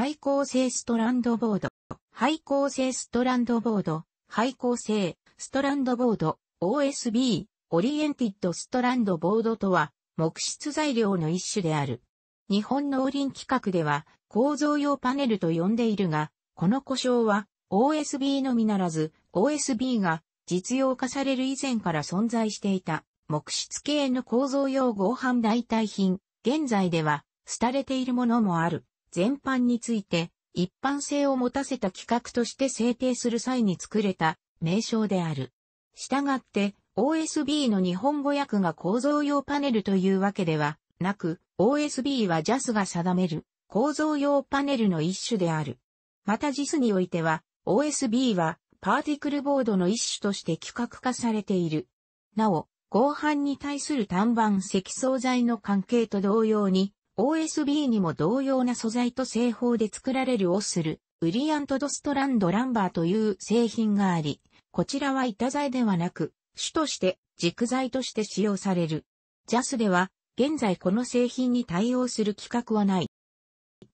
廃校性ストランドボード、廃校性ストランドボード、廃校性ストランドボード、OSB、オリエンティッドストランドボードとは、木質材料の一種である。日本農林規格では、構造用パネルと呼んでいるが、この故障は、OSB のみならず、OSB が実用化される以前から存在していた、木質系の構造用合板代替品、現在では、廃れているものもある。全般について一般性を持たせた規格として制定する際に作れた名称である。したがって OSB の日本語訳が構造用パネルというわけではなく OSB は JAS が定める構造用パネルの一種である。また JIS においては OSB はパーティクルボードの一種として規格化されている。なお、合板に対する単板積層材の関係と同様に、OSB にも同様な素材と製法で作られるオスル、ウリアントドストランドランバーという製品があり、こちらは板材ではなく、主として軸材として使用される。JAS では、現在この製品に対応する規格はない。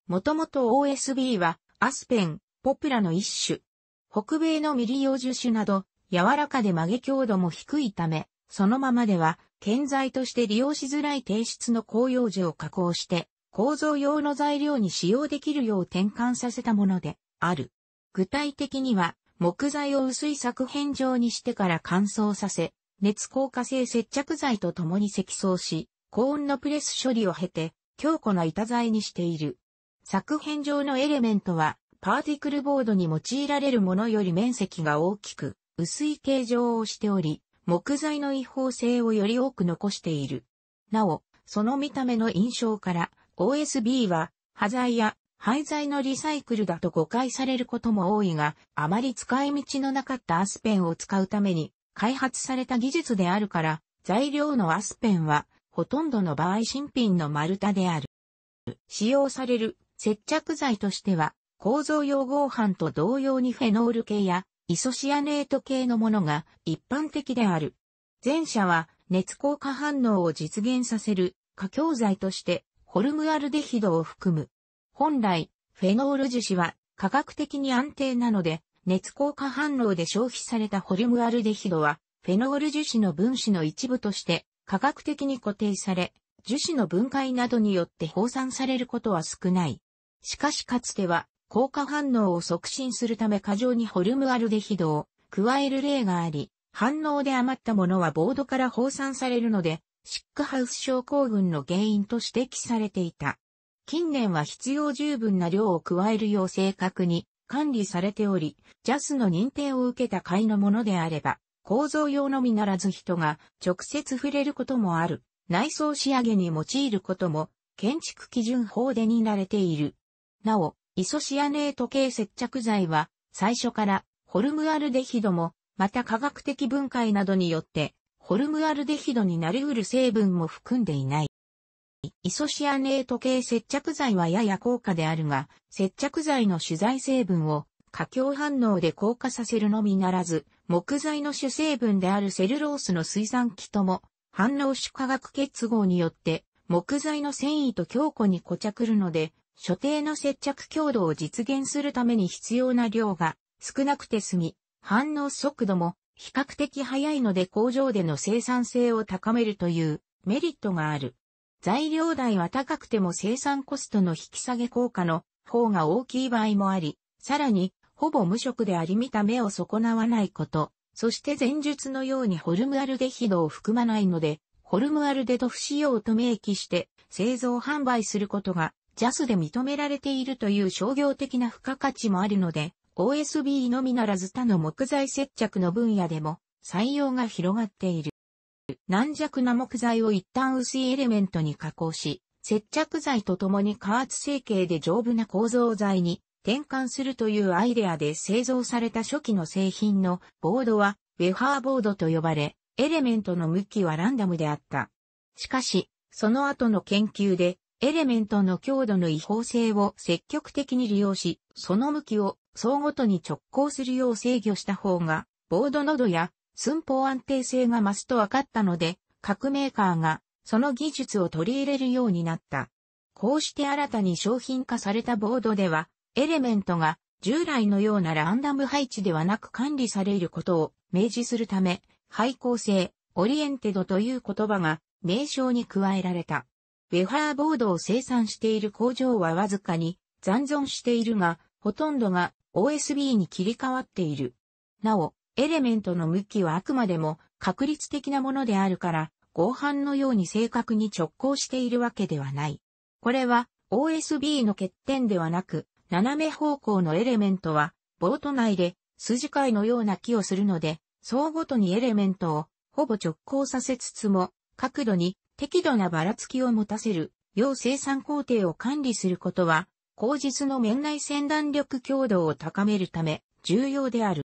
もともと OSB は、アスペン、ポプラの一種。北米の未利用樹種など、柔らかで曲げ強度も低いため、そのままでは建材として利用しづらい低質の紅葉樹を加工して、構造用の材料に使用できるよう転換させたものである。具体的には、木材を薄い作片状にしてから乾燥させ、熱硬化性接着剤と共に積層し、高温のプレス処理を経て、強固な板材にしている。作片状のエレメントは、パーティクルボードに用いられるものより面積が大きく、薄い形状をしており、木材の違法性をより多く残している。なお、その見た目の印象から、OSB は、端材や廃材のリサイクルだと誤解されることも多いが、あまり使い道のなかったアスペンを使うために開発された技術であるから、材料のアスペンは、ほとんどの場合新品の丸太である。使用される接着剤としては、構造用合板と同様にフェノール系やイソシアネート系のものが一般的である。前者は熱効果反応を実現させる過強剤としてホルムアルデヒドを含む。本来、フェノール樹脂は科学的に安定なので、熱効果反応で消費されたホルムアルデヒドは、フェノール樹脂の分子の一部として科学的に固定され、樹脂の分解などによって放散されることは少ない。しかしかつては効果反応を促進するため過剰にホルムアルデヒドを加える例があり、反応で余ったものはボードから放散されるので、シックハウス症候群の原因と指摘されていた。近年は必要十分な量を加えるよう正確に管理されており、JAS の認定を受けた会のものであれば、構造用のみならず人が直接触れることもある、内装仕上げに用いることも、建築基準法でにられている。なお、イソシアネート系接着剤は、最初からホルムアルデヒドも、また化学的分解などによって、ホルムアルデヒドになり得る成分も含んでいない。イソシアネート系接着剤はやや高価であるが、接着剤の主材成分を過強反応で硬化させるのみならず、木材の主成分であるセルロースの水酸機とも、反応種化学結合によって、木材の繊維と強固に固着るので、所定の接着強度を実現するために必要な量が少なくて済み、反応速度も比較的早いので工場での生産性を高めるというメリットがある。材料代は高くても生産コストの引き下げ効果の方が大きい場合もあり、さらに、ほぼ無色であり見た目を損なわないこと、そして前述のようにホルムアルデヒドを含まないので、ホルムアルデと不使用と明記して製造販売することがジャスで認められているという商業的な付加価値もあるので、OSB のみならず他の木材接着の分野でも採用が広がっている。軟弱な木材を一旦薄いエレメントに加工し、接着剤とともに加圧成形で丈夫な構造材に転換するというアイデアで製造された初期の製品のボードはウェハーボードと呼ばれ、エレメントの向きはランダムであった。しかし、その後の研究でエレメントの強度の違法性を積極的に利用し、その向きを層ごとに直行するよう制御した方が、ボードの度や寸法安定性が増すと分かったので、各メーカーがその技術を取り入れるようになった。こうして新たに商品化されたボードでは、エレメントが従来のようなランダム配置ではなく管理されることを明示するため、配構性、オリエンテドという言葉が名称に加えられた。ウェハーボードを生産している工場はわずかに残存しているが、ほとんどが OSB に切り替わっている。なお、エレメントの向きはあくまでも確率的なものであるから、合板のように正確に直行しているわけではない。これは OSB の欠点ではなく、斜め方向のエレメントは、ボート内で筋交いのような気をするので、層ごとにエレメントをほぼ直行させつつも、角度に適度なばらつきを持たせる、要生産工程を管理することは、口実の面内線弾力強度を高めるため、重要である。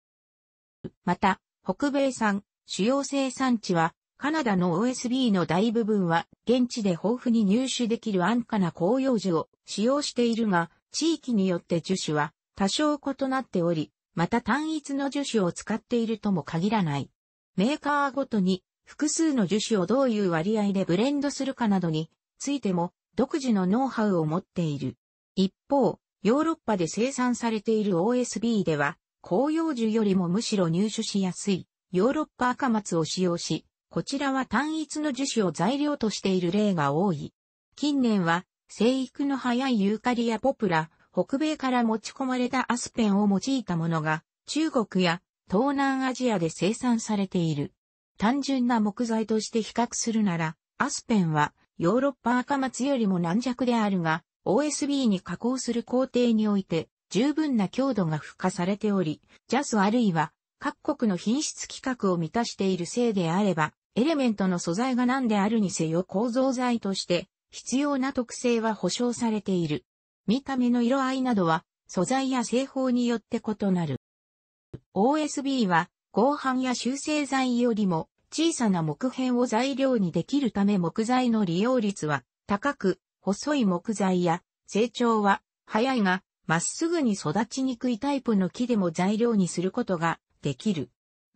また、北米産、主要生産地は、カナダの OSB の大部分は、現地で豊富に入手できる安価な紅葉樹を使用しているが、地域によって樹種は多少異なっており、また単一の樹種を使っているとも限らない。メーカーごとに複数の樹脂をどういう割合でブレンドするかなどについても独自のノウハウを持っている。一方、ヨーロッパで生産されている OSB では、紅葉樹よりもむしろ入手しやすいヨーロッパ赤松を使用し、こちらは単一の樹脂を材料としている例が多い。近年は、生育の早いユーカリやポプラ、北米から持ち込まれたアスペンを用いたものが、中国や東南アジアで生産されている。単純な木材として比較するなら、アスペンはヨーロッパ赤松よりも軟弱であるが、OSB に加工する工程において十分な強度が付加されており、ジャスあるいは各国の品質規格を満たしているせいであれば、エレメントの素材が何であるにせよ構造材として必要な特性は保証されている。見た目の色合いなどは素材や製法によって異なる。OSB は合板や修正材よりも小さな木片を材料にできるため木材の利用率は高く、細い木材や成長は早いが、まっすぐに育ちにくいタイプの木でも材料にすることができる。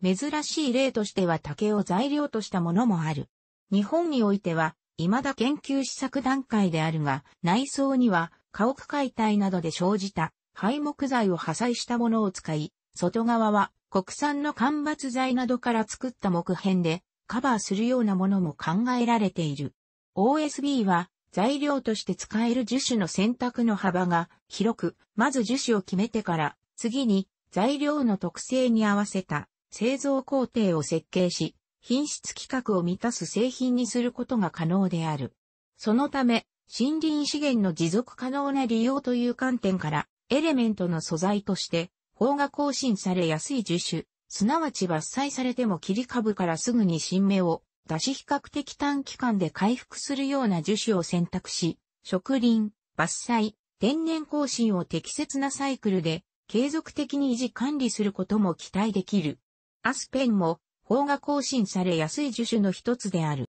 珍しい例としては竹を材料としたものもある。日本においては、未だ研究試作段階であるが、内装には家屋解体などで生じた廃木材を破砕したものを使い、外側は国産の間伐材などから作った木片でカバーするようなものも考えられている。OSB は材料として使える樹種の選択の幅が広く、まず樹種を決めてから次に材料の特性に合わせた製造工程を設計し、品質規格を満たす製品にすることが可能である。そのため、森林資源の持続可能な利用という観点から、エレメントの素材として、法が更新されやすい樹種、すなわち伐採されても切り株からすぐに新芽を出し比較的短期間で回復するような樹種を選択し、植林、伐採、天然更新を適切なサイクルで継続的に維持管理することも期待できる。アスペンも法が更新されやすい樹種の一つである。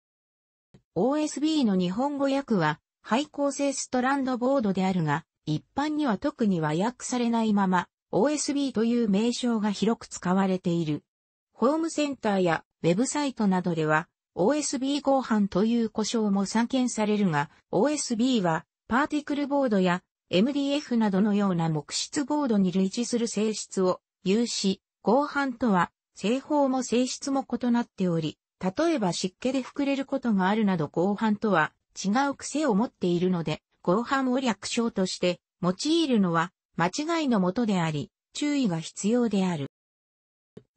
OSB の日本語訳は、廃構成ストランドボードであるが、一般には特に和訳されないまま、OSB という名称が広く使われている。ホームセンターやウェブサイトなどでは OSB 合板という故障も散見されるが、OSB はパーティクルボードや MDF などのような木質ボードに類似する性質を有し、合板とは製法も性質も異なっており、例えば湿気で膨れることがあるなど合板とは違う癖を持っているので、合板を略称として用いるのは間違いのもとであり、注意が必要である。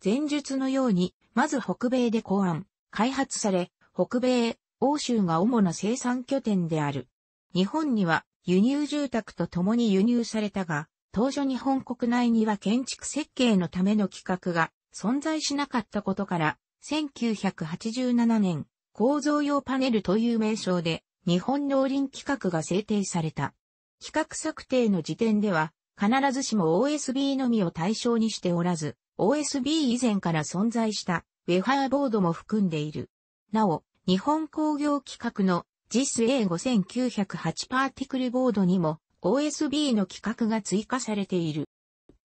前述のように、まず北米で考案、開発され、北米、欧州が主な生産拠点である。日本には輸入住宅と共に輸入されたが、当初日本国内には建築設計のための規格が存在しなかったことから、1987年、構造用パネルという名称で、日本農林規格が制定された。規格策定の時点では、必ずしも OSB のみを対象にしておらず、OSB 以前から存在したウェハーボードも含んでいる。なお、日本工業規格の JIS-A5908 パーティクルボードにも OSB の規格が追加されている。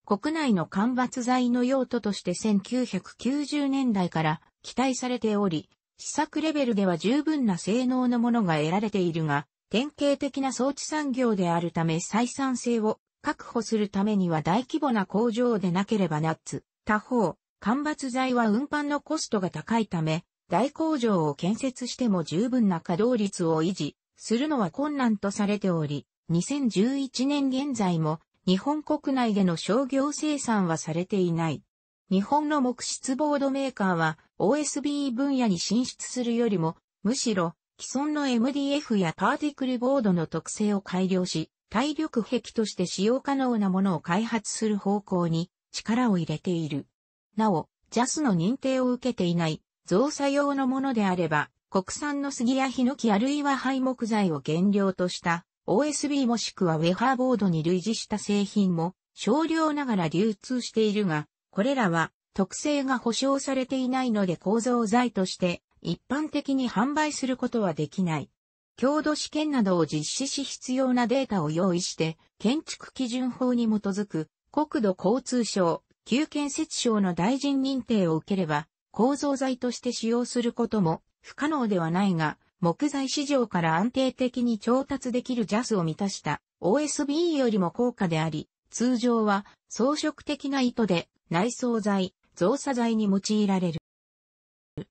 国内の間伐材の用途として1990年代から期待されており、試作レベルでは十分な性能のものが得られているが、典型的な装置産業であるため採算性を確保するためには大規模な工場でなければなつ。他方、間伐材は運搬のコストが高いため、大工場を建設しても十分な稼働率を維持するのは困難とされており、2011年現在も日本国内での商業生産はされていない。日本の木質ボードメーカーは OSB 分野に進出するよりも、むしろ既存の MDF やパーティクルボードの特性を改良し、体力壁として使用可能なものを開発する方向に力を入れている。なお、JAS の認定を受けていない造作用のものであれば、国産の杉やヒノキあるいは廃木材を原料とした OSB もしくはウェハーボードに類似した製品も少量ながら流通しているが、これらは特性が保証されていないので構造材として一般的に販売することはできない。強度試験などを実施し必要なデータを用意して、建築基準法に基づく国土交通省、旧建設省の大臣認定を受ければ、構造材として使用することも不可能ではないが、木材市場から安定的に調達できる JAS を満たした OSB よりも高価であり、通常は装飾的な糸で内装材、造作材に用いられる。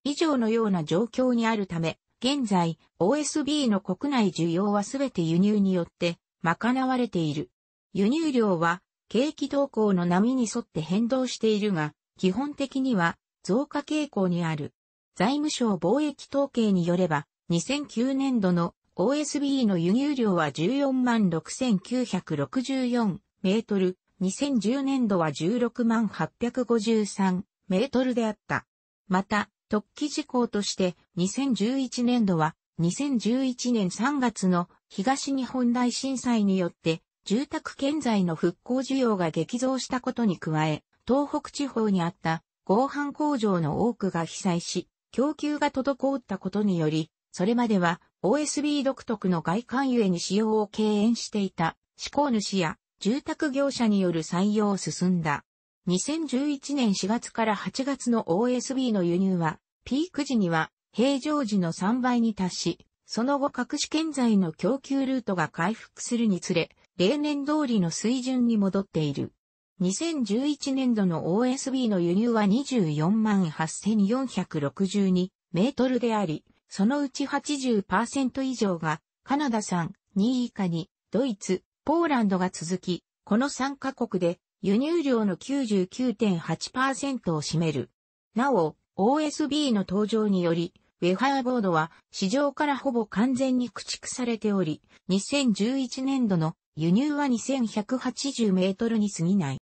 以上のような状況にあるため、現在、OSB の国内需要はすべて輸入によって賄われている。輸入量は景気動向の波に沿って変動しているが、基本的には増加傾向にある。財務省貿易統計によれば、2009年度の OSB の輸入量は14万6964メートル、2010年度は16万853メートルであった。また、特記事項として2011年度は2011年3月の東日本大震災によって住宅建材の復興需要が激増したことに加え、東北地方にあった合板工場の多くが被災し、供給が滞ったことにより、それまでは OSB 独特の外観ゆえに使用を敬遠していた、施工主や住宅業者による採用を進んだ。2011年4月から8月の OSB の輸入は、ピーク時には平常時の3倍に達し、その後各種建材の供給ルートが回復するにつれ、例年通りの水準に戻っている。2011年度の OSB の輸入は248,462メートルであり、そのうち80%以上がカナダ産、2位以下にドイツ、ポーランドが続き、この3カ国で輸入量の99.8%を占める。なお、OSB の登場により、ウェハーボードは市場からほぼ完全に駆逐されており、2011年度の輸入は2180メートルに過ぎない。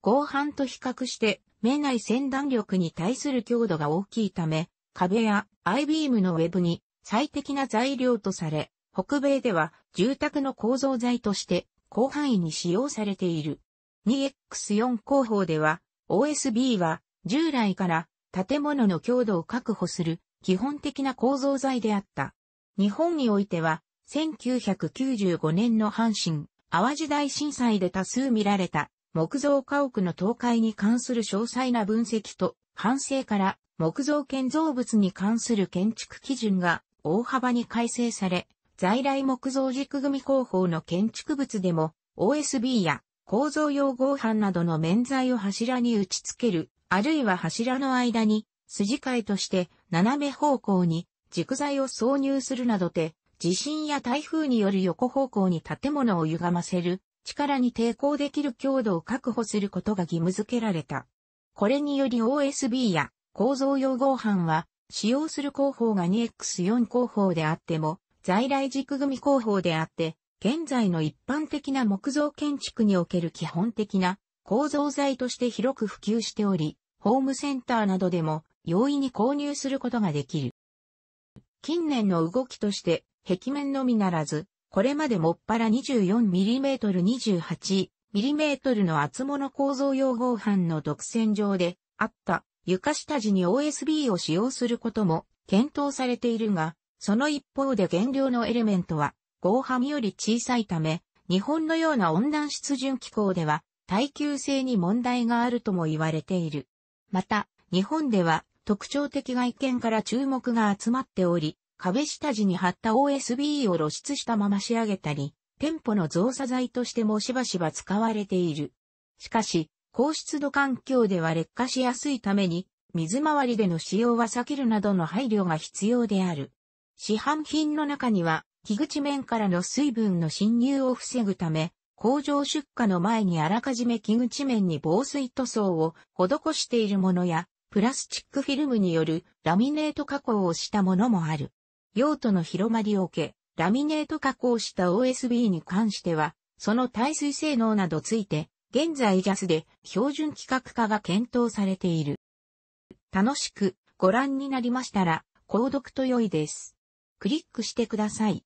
合板と比較して、目内先弾力に対する強度が大きいため、壁やアイビームのウェブに最適な材料とされ、北米では住宅の構造材として広範囲に使用されている。2X4 広報では、OSB は従来から建物の強度を確保する基本的な構造材であった。日本においては、1995年の阪神、淡路大震災で多数見られた木造家屋の倒壊に関する詳細な分析と、反省から木造建造物に関する建築基準が大幅に改正され、在来木造軸組工法の建築物でも OSB や構造用合板などの面材を柱に打ち付ける、あるいは柱の間に、筋替えとして斜め方向に軸材を挿入するなどで、地震や台風による横方向に建物を歪ませる力に抵抗できる強度を確保することが義務付けられた。これにより OSB や構造用合板は使用する工法が 2X4 工法であっても在来軸組工法であって現在の一般的な木造建築における基本的な構造材として広く普及しており、ホームセンターなどでも容易に購入することができる。近年の動きとして、壁面のみならず、これまでもっぱら 24mm28mm の厚物構造用合板の独占上であった床下地に OSB を使用することも検討されているが、その一方で原料のエレメントは合板より小さいため、日本のような温暖湿潤気候では耐久性に問題があるとも言われている。また、日本では特徴的外見から注目が集まっており、壁下地に貼った OSB を露出したまま仕上げたり、店舗の造作材としてもしばしば使われている。しかし、高湿度環境では劣化しやすいために、水回りでの使用は避けるなどの配慮が必要である。市販品の中には、木口面からの水分の侵入を防ぐため、工場出荷の前にあらかじめ木口面に防水塗装を施しているものや、プラスチックフィルムによるラミネート加工をしたものもある。用途の広まりを受け、ラミネート加工した OSB に関しては、その耐水性能などついて、現在 JAS で標準規格化が検討されている。楽しくご覧になりましたら、購読と良いです。クリックしてください。